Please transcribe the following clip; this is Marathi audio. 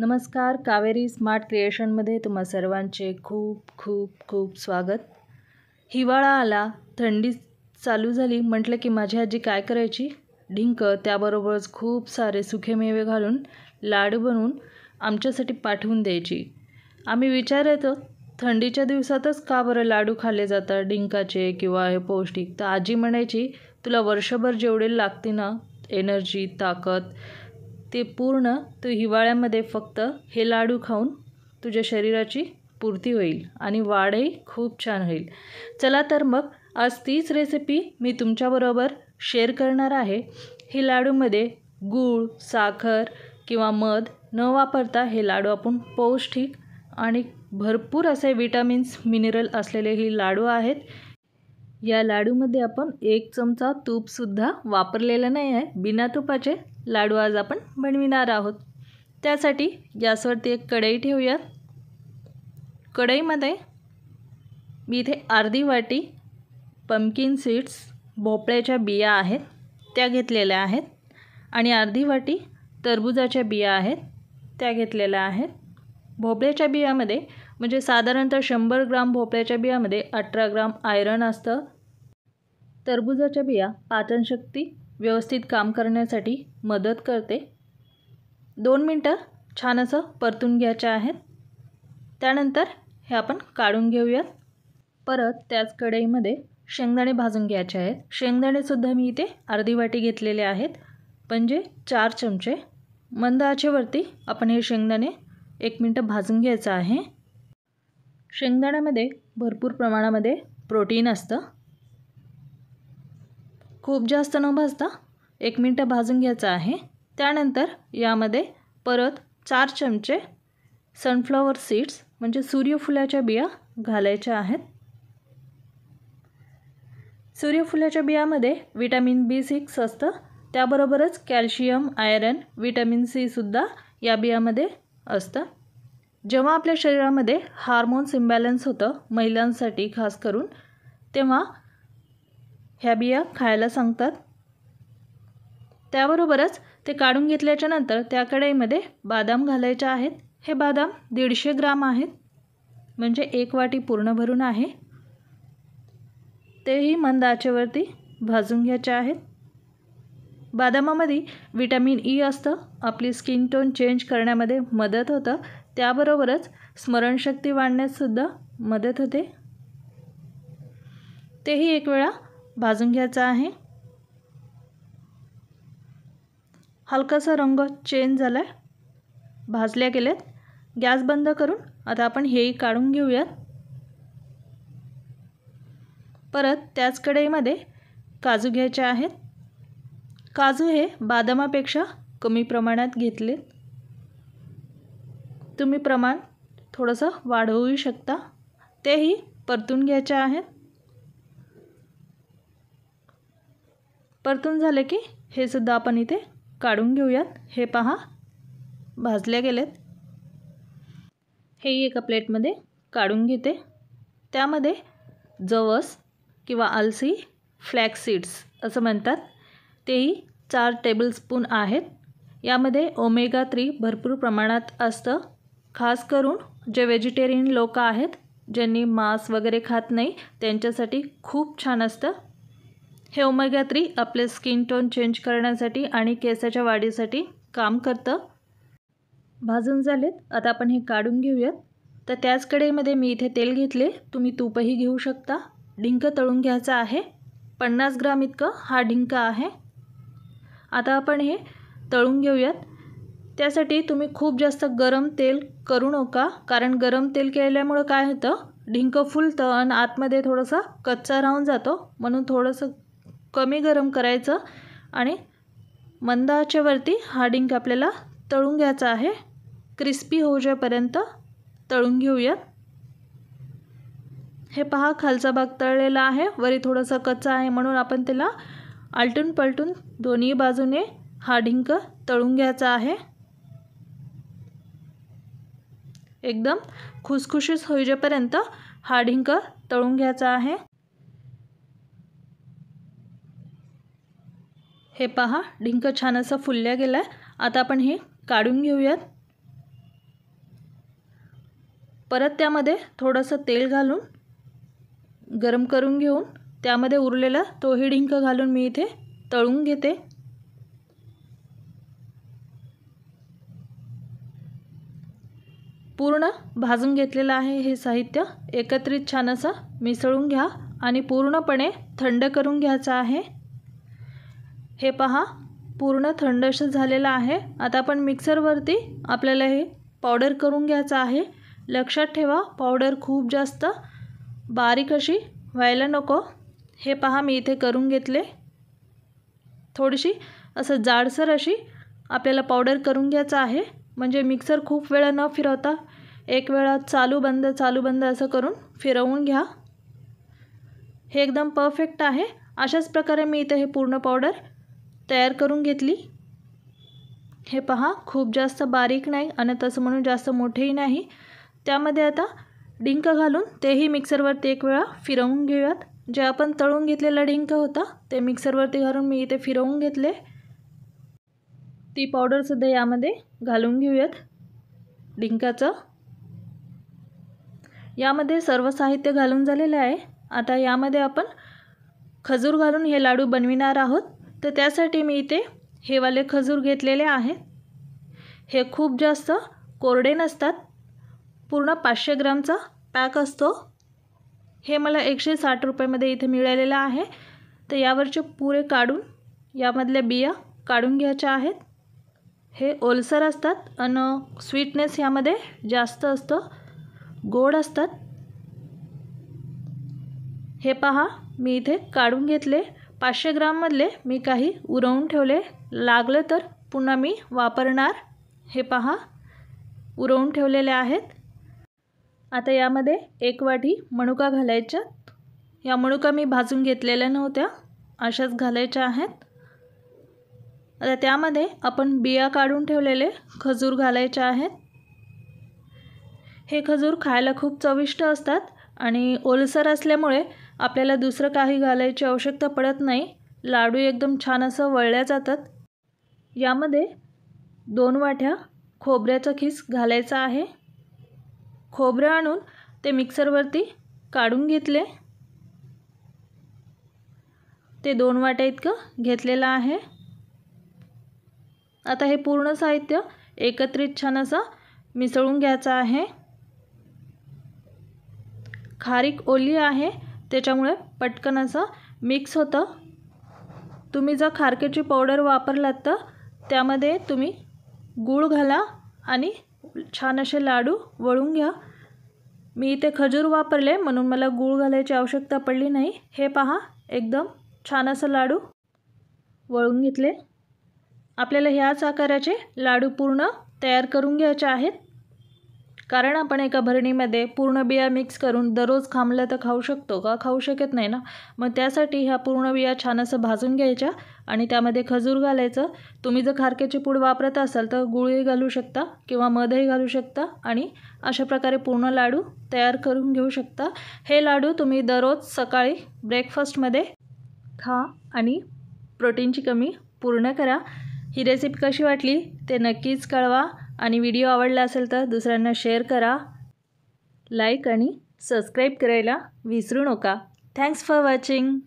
नमस्कार कावेरी स्मार्ट क्रिएशनमध्ये तुम्हा सर्वांचे खूप खूप खूप स्वागत हिवाळा आला थंडी चालू झाली म्हटलं की माझी आजी काय करायची ढिंक त्याबरोबरच खूप सारे सुखे मेवे घालून लाडू बनवून आमच्यासाठी पाठवून द्यायची आम्ही विचार येतो थंडीच्या दिवसातच का बरं लाडू खाल्ले जातात डिंकाचे किंवा हे पौष्टिक तर आजी म्हणायची तुला वर्षभर जेवढे लागते ना एनर्जी ताकद ते पूर्ण तू हिवाळ्यामध्ये फक्त हे लाडू खाऊन तुझ्या शरीराची पूर्ती होईल आणि वाढही खूप छान होईल चला तर मग आज तीच रेसिपी मी तुमच्याबरोबर शेअर करणार आहे हे लाडूमध्ये गूळ साखर किंवा मध न वापरता हे लाडू आपण पौष्टिक आणि भरपूर असे विटामिन्स मिनरल असलेले हे लाडू आहेत या लाडूमध्ये आपण एक चमचा तूपसुद्धा वापरलेलं नाही आहे बिना तुपाचे लाडू आज आपण बनविणार आहोत त्यासाठी गॅसवरती एक कढई ठेवूयात कढईमध्ये मी इथे अर्धी वाटी पम्पकिन सीड्स भोपळ्याच्या बिया आहेत त्या घेतलेल्या आहेत आणि अर्धी वाटी तरबुजाच्या बिया आहेत त्या घेतलेल्या आहेत भोपळ्याच्या बियामध्ये म्हणजे साधारणतः शंभर ग्राम भोपळ्याच्या बियामध्ये अठरा ग्राम आयरन असतं तरबुजाच्या बिया पाचनशक्ती व्यवस्थित काम करण्यासाठी मदत करते दोन मिनटं छान असं परतून घ्यायच्या आहेत त्यानंतर हे आपण काढून घेऊयात परत त्याच कढईमध्ये शेंगदाणे भाजून घ्यायचे आहेत शेंगदाणेसुद्धा मी इथे अर्धी वाटी घेतलेले आहेत म्हणजे चार चमचे मंद आचेवरती आपण हे शेंगदाणे एक मिनटं भाजून घ्यायचं आहे शेंगदाण्यामध्ये भरपूर प्रमाणामध्ये प्रोटीन असतं खूप जास्त न भाजता एक मिनटं भाजून घ्यायचं आहे त्यानंतर यामध्ये परत चार चमचे सनफ्लॉवर सीड्स म्हणजे सूर्यफुलाच्या बिया घालायच्या आहेत सूर्यफुलाच्या बियामध्ये विटॅमिन बी सिक्स असतं त्याबरोबरच कॅल्शियम आयरन विटॅमिन सीसुद्धा या बियामध्ये असतं जेव्हा आपल्या शरीरामध्ये हार्मोन्स इम्बॅलन्स होतं महिलांसाठी खास करून तेव्हा ह्या बिया खायला सांगतात त्याबरोबरच ते काढून घेतल्याच्या नंतर त्या कढईमध्ये बादाम घालायच्या आहेत हे बादाम दीडशे ग्राम आहेत म्हणजे एक वाटी पूर्ण भरून आहे तेही मंद आचेवरती भाजून घ्यायचे आहेत बादामामध्ये विटॅमिन ई असतं आपली स्किन टोन चेंज करण्यामध्ये मदत होतं त्याबरोबरच स्मरणशक्ती सुद्धा मदत होते तेही एक वेळा भाजून घ्यायचा आहे हलकासा रंग चेंज झाला आहे भाजल्या गेल्यात गॅस बंद करून आता आपण हेही काढून घेऊयात परत त्याच कढईमध्ये काजू घ्यायचे आहेत काजू हे बादामापेक्षा कमी प्रमाणात घेतले तुम्ही प्रमाण थोडंसं वाढवू शकता तेही परतून घ्यायचे आहेत परतून झाले की हे सुद्धा आपण इथे काढून घेऊयात हे पहा भाजले गेलेत हेही एका प्लेटमध्ये काढून घेते त्यामध्ये जवस किंवा आलसी फ्लॅक्स सीड्स असं म्हणतात तेही चार टेबलस्पून आहेत यामध्ये ओमेगा थ्री भरपूर प्रमाणात असतं खास करून जे व्हेजिटेरियन लोक आहेत ज्यांनी मांस वगैरे खात नाही त्यांच्यासाठी खूप छान असतं हे ओमेगा थ्री आपले स्किन टोन चेंज करण्यासाठी आणि केसाच्या वाढीसाठी काम करतं भाजून झालेत आता आपण हे काढून घेऊयात तर त्याच कडेमध्ये मी इथे तेल घेतले तुम्ही तूपही घेऊ शकता डिंक तळून घ्यायचं आहे पन्नास ग्राम इतकं हा डिंक आहे आता आपण हे तळून घेऊयात त्यासाठी तुम्ही खूप जास्त गरम तेल करू नका कारण गरम तेल केल्यामुळं काय होतं ढिंक फुलतं आणि आतमध्ये थोडंसं कच्चा राहून जातो म्हणून थोडंसं कमी गरम करायचं आणि मंदाच्यावरती हा डिंक आपल्याला तळून घ्यायचा आहे क्रिस्पी होऊ जेपर्यंत तळून घेऊया हे पहा खालचा भाग तळलेला आहे वरी थोडासा कच्चा आहे म्हणून आपण त्याला आलटून पलटून दोन्ही बाजूने हा डिंक तळून घ्यायचा आहे एकदम खुसखुशीस होईजेपर्यंत हा डिंक तळून घ्यायचा आहे हे पहा ढिंक छान असं फुलल्या गेला आहे आता आपण हे काढून घेऊयात परत त्यामध्ये थोडंसं तेल घालून गरम करून घेऊन त्यामध्ये उरलेला तोही ढिंक घालून मी इथे तळून घेते पूर्ण भाजून घेतलेलं आहे हे साहित्य एकत्रित छान असं मिसळून घ्या आणि पूर्णपणे थंड करून घ्यायचं आहे हे पहा पूर्ण थंड असं झालेलं आहे आता आपण मिक्सरवरती आपल्याला हे पावडर करून घ्यायचं आहे लक्षात ठेवा पावडर खूप जास्त बारीक अशी व्हायला नको हे पहा मी इथे करून घेतले थोडीशी असं जाडसर अशी आपल्याला पावडर करून घ्यायचं आहे म्हणजे मिक्सर खूप वेळा न फिरवता एक वेळा चालू बंद चालू बंद असं करून फिरवून घ्या हे एकदम परफेक्ट आहे अशाच प्रकारे मी इथे हे पूर्ण पावडर तयार करून घेतली हे पहा खूप जास्त बारीक नाही आणि तसं म्हणून जास्त मोठेही नाही त्यामध्ये आता डिंक घालून तेही मिक्सरवरती एक वेळा फिरवून घेऊयात जे आपण तळून घेतलेला डिंक होता ते मिक्सरवरती घालून मी इथे फिरवून घेतले ती पावडरसुद्धा यामध्ये घालून घेऊयात डिंकाचं यामध्ये सर्व साहित्य घालून झालेलं आहे आता यामध्ये आपण खजूर घालून हे लाडू बनविणार आहोत तर त्यासाठी मी इथे हेवाले खजूर घेतलेले आहे हे खूप जास्त कोरडे नसतात पूर्ण पाचशे ग्रामचा पॅक असतो हे मला एकशे साठ रुपयामध्ये इथे मिळालेलं आहे तर यावरचे पुरे काढून यामधल्या बिया काढून घ्यायच्या आहेत हे ओलसर असतात आणि स्वीटनेस यामध्ये जास्त असतं गोड असतात हे पहा मी इथे काढून घेतले पाचशे ग्राममधले मी काही उरवून ठेवले लागलं तर पुन्हा मी वापरणार हे पहा उरवून ठेवलेले आहेत आता यामध्ये एक वाटी मणुका घालायच्या या मणुका मी भाजून घेतलेल्या नव्हत्या अशाच घालायच्या आहेत आता त्यामध्ये आपण बिया काढून ठेवलेले खजूर घालायचे आहेत हे खजूर खायला खूप चविष्ट असतात आणि ओलसर असल्यामुळे आपल्याला दुसरं काही घालायची आवश्यकता पडत नाही लाडू एकदम छान असं वळल्या जातात यामध्ये दोन वाट्या खोबऱ्याचा खिस घालायचा आहे खोबरं आणून ते मिक्सरवरती काढून घेतले ते दोन वाट्या इतकं घेतलेलं आहे आता हे पूर्ण साहित्य एकत्रित छान असं मिसळून घ्यायचं आहे खारीक ओली आहे त्याच्यामुळे पटकन असं मिक्स होतं तुम्ही जर खारकेची पावडर वापरलात तर त्यामध्ये तुम्ही गूळ घाला आणि छान असे लाडू वळून घ्या मी इथे खजूर वापरले म्हणून मला गूळ घालायची आवश्यकता पडली नाही हे पहा एकदम छान असं लाडू वळून घेतले आपल्याला ह्याच आकाराचे लाडू पूर्ण तयार करून घ्यायचे आहेत कारण आपण एका भरणीमध्ये पूर्ण बिया मिक्स करून दररोज खांबल्या तर खाऊ शकतो का खाऊ शकत नाही ना मग त्यासाठी ह्या पूर्ण बिया छान असं भाजून घ्यायच्या आणि त्यामध्ये खजूर घालायचं तुम्ही जर खारक्याची पूड वापरत असाल तर गुळही घालू शकता किंवा मधही घालू शकता आणि अशा प्रकारे पूर्ण लाडू तयार करून घेऊ शकता हे लाडू तुम्ही दररोज सकाळी ब्रेकफास्टमध्ये खा आणि प्रोटीनची कमी पूर्ण करा ही रेसिपी कशी वाटली ते नक्कीच कळवा आणि व्हिडिओ आवडला असेल तर दुसऱ्यांना शेअर करा लाईक आणि सबस्क्राईब करायला विसरू नका थँक्स फॉर वॉचिंग